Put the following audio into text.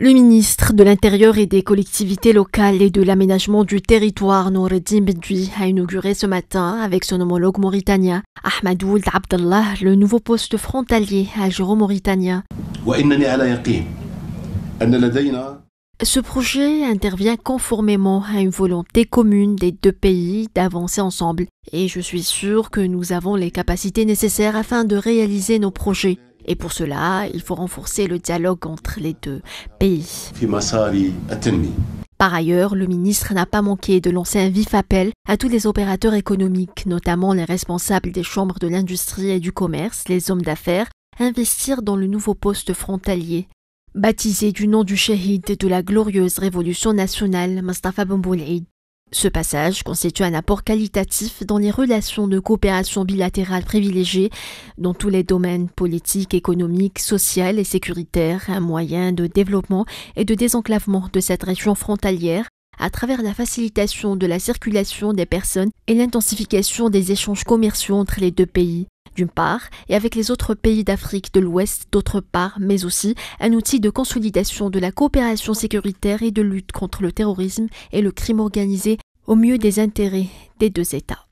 Le ministre de l'Intérieur et des collectivités locales et de l'aménagement du territoire Noureddin Bedoui a inauguré ce matin avec son homologue mauritanien Ahmadou Abdallah le nouveau poste frontalier algéro-mauritanien. Ce projet intervient conformément à une volonté commune des deux pays d'avancer ensemble et je suis sûr que nous avons les capacités nécessaires afin de réaliser nos projets. Et pour cela, il faut renforcer le dialogue entre les deux pays. Par ailleurs, le ministre n'a pas manqué de lancer un vif appel à tous les opérateurs économiques, notamment les responsables des chambres de l'industrie et du commerce, les hommes d'affaires, à investir dans le nouveau poste frontalier. Baptisé du nom du shahid de la glorieuse révolution nationale, Mustafa Bamboulaïd ce passage constitue un apport qualitatif dans les relations de coopération bilatérale privilégiées dans tous les domaines politiques, économiques, sociaux et sécuritaires, un moyen de développement et de désenclavement de cette région frontalière à travers la facilitation de la circulation des personnes et l'intensification des échanges commerciaux entre les deux pays d'une part, et avec les autres pays d'Afrique de l'Ouest d'autre part, mais aussi un outil de consolidation de la coopération sécuritaire et de lutte contre le terrorisme et le crime organisé au mieux des intérêts des deux États.